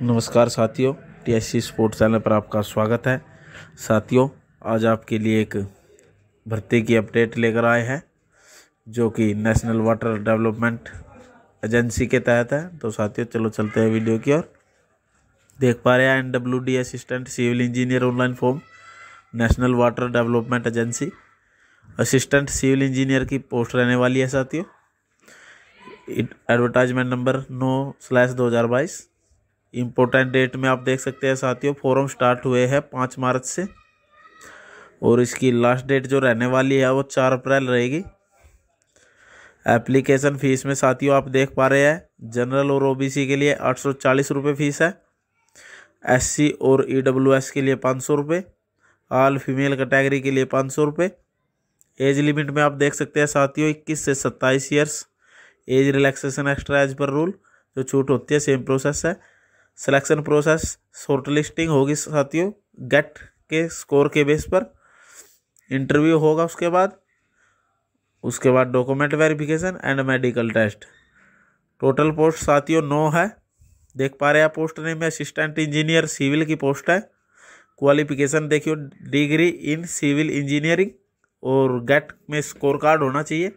नमस्कार साथियों TSC sports channel पर आपका स्वागत है साथियों आज आपके लिए एक भर्ती की अपडेट लेकर आए हैं जो कि नेशनल वाटर डेवलपमेंट एजेंसी के तहत है तो साथियों चलो चलते हैं वीडियो की ओर देख पा रहे हैं NWD D assistant civil engineer online form national water development agency assistant civil engineer की पोस्ट रहने वाली है साथियों एडवर्टाइजमेंट नंबर नौ स्लैश दो हज़ार बाईस इम्पोर्टेंट डेट में आप देख सकते हैं साथियों फोरम स्टार्ट हुए हैं पाँच मार्च से और इसकी लास्ट डेट जो रहने वाली है वो चार अप्रैल रहेगी एप्लीकेशन फ़ीस में साथियों आप देख पा रहे हैं जनरल और ओबीसी के लिए आठ सौ चालीस रुपये फ़ीस है एससी और ईडब्ल्यूएस e के लिए पाँच सौ रुपये आल फीमेल कैटेगरी के लिए पाँच सौ रुपये एज लिमिट में आप देख सकते हैं साथियों इक्कीस से सत्ताईस years age relaxation extra age पर रूल जो छूट होती है सेम प्रोसेस है सिलेक्शन प्रोसेस शॉर्ट लिस्टिंग होगी साथियों गेट के स्कोर के बेस पर इंटरव्यू होगा उसके बाद उसके बाद document verification and medical test total post साथियों नौ है देख पा रहे हैं पोस्ट नेम में असिस्टेंट इंजीनियर सिविल की पोस्ट है क्वालिफिकेशन देखियो डिग्री इन सिविल इंजीनियरिंग और गेट में स्कोर कार्ड होना चाहिए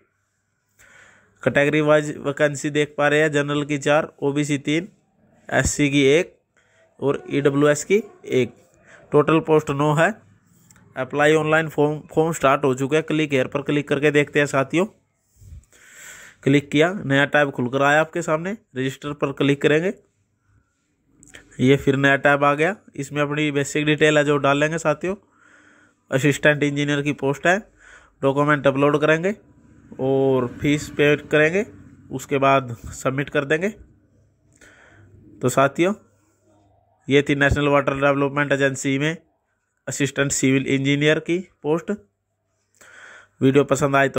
कैटेगरी वाइज वैकेंसी देख पा रहे हैं जनरल की चार ओबीसी तीन एस की एक और ई e की एक टोटल पोस्ट नौ है apply online form form start हो चुका है क्लिक एयर पर क्लिक करके देखते हैं साथियों क्लिक किया नया टैब खुलकर आया आपके सामने रजिस्टर पर क्लिक करेंगे ये फिर नया टैब आ गया इसमें अपनी बेसिक डिटेल है जो डाल लेंगे साथियों असिस्टेंट इंजीनियर की पोस्ट है डॉक्यूमेंट अपलोड करेंगे और फीस पे करेंगे उसके बाद सबमिट कर देंगे तो साथियों ये थी नेशनल वाटर डेवलपमेंट एजेंसी में असिस्टेंट सिविल इंजीनियर की पोस्ट वीडियो पसंद आए तो